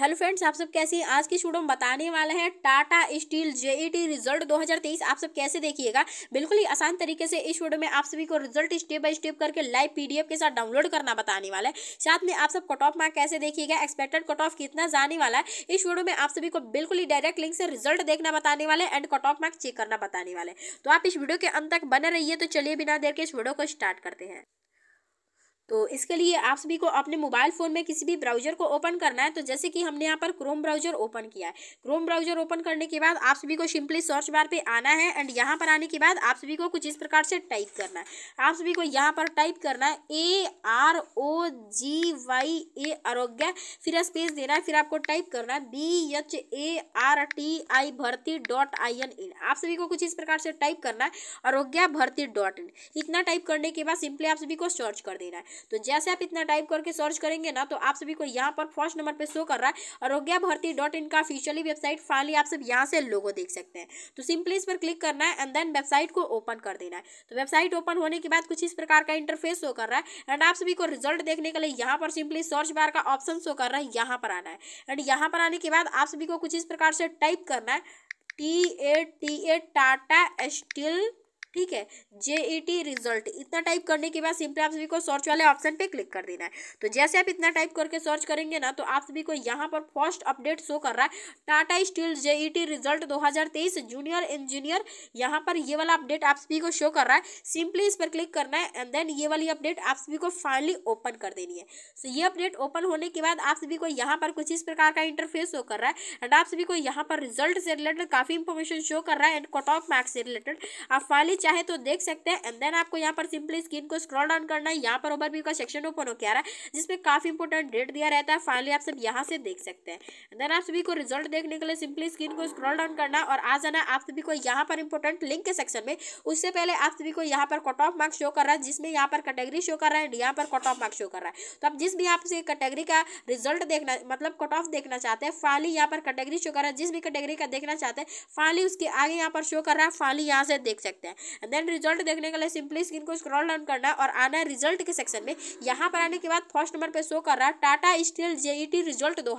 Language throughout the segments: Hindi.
हेलो फ्रेंड्स आप सब कैसे हैं आज की स्टूडियो में बताने वाले हैं टाटा स्टील जेईटी रिजल्ट 2023 आप सब कैसे देखिएगा बिल्कुल ही आसान तरीके से इस वीडियो में आप सभी को रिजल्ट स्टेप बाय स्टेप करके लाइव पीडीएफ के साथ डाउनलोड करना बताने वाला है साथ में आप सब कट ऑफ मार्क कैसे देखिएगा एक्सपेक्टेड कट ऑफ कितना जाने वाला है इस वीडियो में आप सभी को बिल्कुल ही डायरेक्ट लिंक से रिजल्ट देखना बताने वाला है and cut off mark check करना बताने वाला है तो आप इस वीडियो के अंत तक बने रहिए तो चलिए बिना देर के इस वीडियो को स्टार्ट करते हैं तो इसके लिए आप सभी को अपने मोबाइल फ़ोन में किसी भी ब्राउज़र को ओपन करना है तो जैसे कि हमने यहाँ पर क्रोम ब्राउज़र ओपन किया है क्रोम ब्राउज़र ओपन करने के बाद आप सभी को सिंपली सर्च बार पे आना है एंड यहाँ पर आने के बाद आप सभी को कुछ इस प्रकार से टाइप करना है आप सभी को यहाँ पर टाइप करना है A R O ji Y ए आरोग्य फिर स्पेस देना है फिर आपको टाइप करना है B H A R T I भर्ती डॉट आई एन इन आप सभी को कुछ इस प्रकार से टाइप करना है आरोग्य भर्ती डॉट इन इतना टाइप करने के बाद सिंपली आप सभी को सर्च कर देना है तो जैसे आप इतना टाइप करके सर्च करेंगे ना तो आप सभी को यहाँ पर फर्स्ट नंबर पर शो कर रहा है आरोग्य भर्ती डॉट इन का ऑफिशियली वेबसाइट फाइनली आप सब यहाँ से लोगो देख सकते हैं तो सिंपली इस पर क्लिक करना है एंड देन वेबसाइट को ओपन कर देना है तो वेबसाइट ओपन होने के बाद कुछ इस प्रकार का इंटरफेस शो कर रहा है एंड आप सभी को रिजल्ट देखने के लिए यहाँ पर सिंपली सर्च बार का ऑप्शन शो कर रहा है यहाँ पर आना है एंड यहाँ पर आने के बाद आप सभी को कुछ इस प्रकार से टाइप करना है T A T A Tata steel ठीक है जे रिजल्ट e इतना टाइप करने के बाद सिंपली आप सभी को सर्च वाले ऑप्शन पे क्लिक कर देना है तो जैसे आप इतना टाइप करके सर्च करेंगे ना तो आप सभी को यहाँ पर फर्स्ट अपडेट शो कर रहा है टाटा स्टील जे रिजल्ट दो जूनियर इंजीनियर यहाँ पर ये वाला अपडेट आप सभी को शो कर रहा है सिंपली इस पर क्लिक करना है एंड देन ये वाली अपडेट आप सभी को फाइनली ओपन कर देनी है सो ये अपडेट ओपन होने के बाद आप सभी को यहाँ पर कुछ इस प्रकार का इंटरफेस शो कर रहा है एंड आप सभी को यहाँ पर रिजल्ट से रिलेटेड काफ़ी इंफॉर्मेशन शो कर रहा है एंड कट ऑफ मार्क्स से रिलेटेड आप फाइनली चाहे तो देख सकते हैं एंड देन आपको यहाँ पर सिंपली स्क्रीन को स्क्रॉल डाउन करना है यहाँ पर ओवरव्यू का सेक्शन ओपन होकर आ रहा है जिसमें काफ़ी इंपॉर्टेंट डेट दिया रहता है फाइनली आप सब यहाँ से देख सकते हैं देन आप सभी को रिजल्ट देखने के लिए सिंपली स्क्रीन को स्क्रॉल डाउन करना और आ जाना आप सभी को यहाँ पर इंपॉर्टेंट लिंक के सेक्शन में उससे पहले आप सभी को यहाँ पर कट ऑफ मार्क्स शो कर रहा है जिसमें यहाँ पर कैटेगरी शो कर रहा है एंड यहाँ पर कट ऑफ मार्क्स शो कर रहा है तो आप जिस भी आपसे कैटेगरी का रिजल्ट देखना मतलब कट ऑफ देखना चाहते हैं फाइनली यहाँ पर कैटेगरी शो कर रहा है जिस भी कैटेगरी का देखना चाहते हैं फाइनली उसके आगे यहाँ पर शो कर रहा है फाइनली यहाँ से देख सकते हैं देन रिजल्ट देखने के लिए सिंपली स्क्रीन को स्क्रॉल डाउन करना है और आना है रिजल्ट के सेक्शन में यहाँ पर आने के बाद फर्स्ट नंबर पर शो कर रहा है टाटा स्टील जेईटी रिजल्ट दो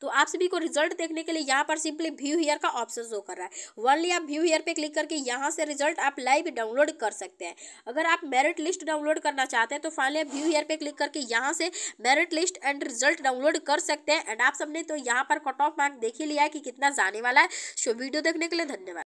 तो आप सभी को रिजल्ट देखने के लिए यहाँ पर सिंपली व्यू हेयर का ऑप्शन शो कर रहा है वनली आप व्यू हेयर पे क्लिक करके यहाँ से रिजल्ट आप लाइव डाउनलोड कर सकते हैं अगर आप मेरिट लिस्ट डाउनलोड करना चाहते हैं तो फाइनली आप व्यू हेयर पे क्लिक करके यहाँ से merit list and result download कर सकते हैं एंड आप सबने तो यहाँ पर कट ऑफ मार्क देख ही लिया है कि कितना जाने वाला है सो वीडियो देखने के लिए धन्यवाद